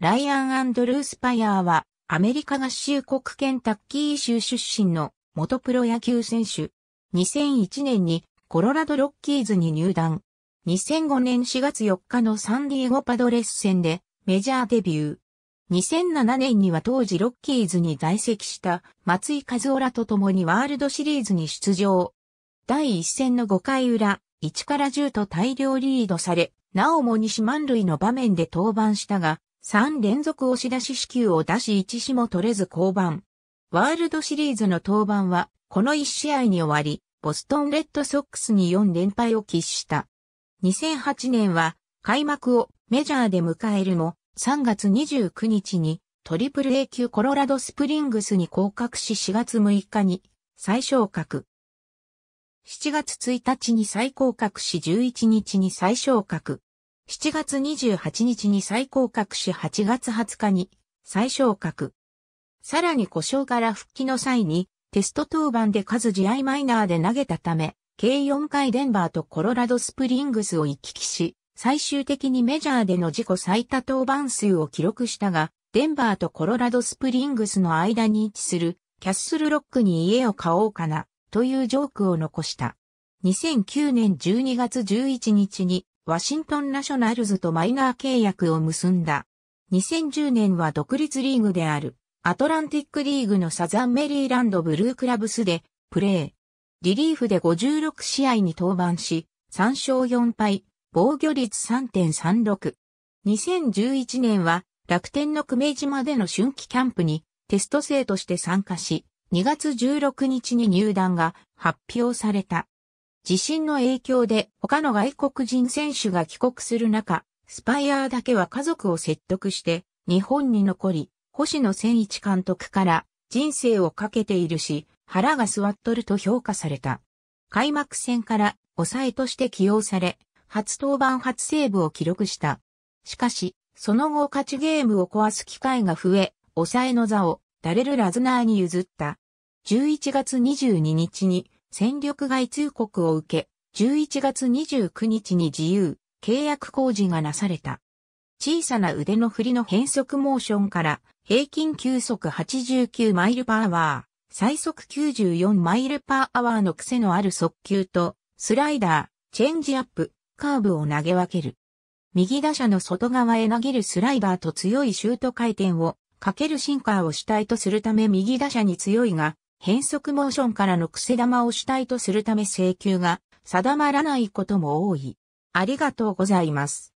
ライアン・アンドルース・パヤーは、アメリカ合衆国ケンタッキー州出身の元プロ野球選手。2001年にコロラド・ロッキーズに入団。2005年4月4日のサンディエゴパドレス戦でメジャーデビュー。2007年には当時ロッキーズに在籍した松井和夫らと共にワールドシリーズに出場。第1戦の5回裏、1から10と大量リードされ、なおも西満塁の場面で登板したが、3連続押し出し支給を出し1死も取れず降板。ワールドシリーズの登板は、この1試合に終わり、ボストンレッドソックスに4連敗を喫した。2008年は、開幕をメジャーで迎えるも、3月29日に、トリプル A 級コロラドスプリングスに降格し4月6日に、再昇格。7月1日に再降格し11日に再昇格。7月28日に再降格し8月20日に再昇格。さらに故障から復帰の際にテスト登板で数試合マイナーで投げたため、計4回デンバーとコロラドスプリングスを行き来し、最終的にメジャーでの自己最多登板数を記録したが、デンバーとコロラドスプリングスの間に位置するキャッスルロックに家を買おうかなというジョークを残した。2009年12月11日にワシントンナショナルズとマイナー契約を結んだ。2010年は独立リーグである、アトランティックリーグのサザンメリーランドブルークラブスで、プレー。リリーフで56試合に登板し、3勝4敗、防御率3.36。2011年は、楽天の久米島での春季キャンプに、テスト生として参加し、2月16日に入団が発表された。地震の影響で他の外国人選手が帰国する中、スパイアーだけは家族を説得して日本に残り、星野千一監督から人生をかけているし、腹が据わっとると評価された。開幕戦から抑えとして起用され、初登板初セーブを記録した。しかし、その後勝ちゲームを壊す機会が増え、抑えの座をダレル・ラズナーに譲った。11月22日に戦力外通告を受け、11月29日に自由、契約工事がなされた。小さな腕の振りの変速モーションから平均球速89マイルパーワー、最速94マイルパーアワーの癖のある速球とスライダー、チェンジアップ、カーブを投げ分ける。右打者の外側へ投げるスライダーと強いシュート回転をかけるシンカーを主体とするため右打者に強いが、変速モーションからの癖玉を主体とするため請求が定まらないことも多い。ありがとうございます。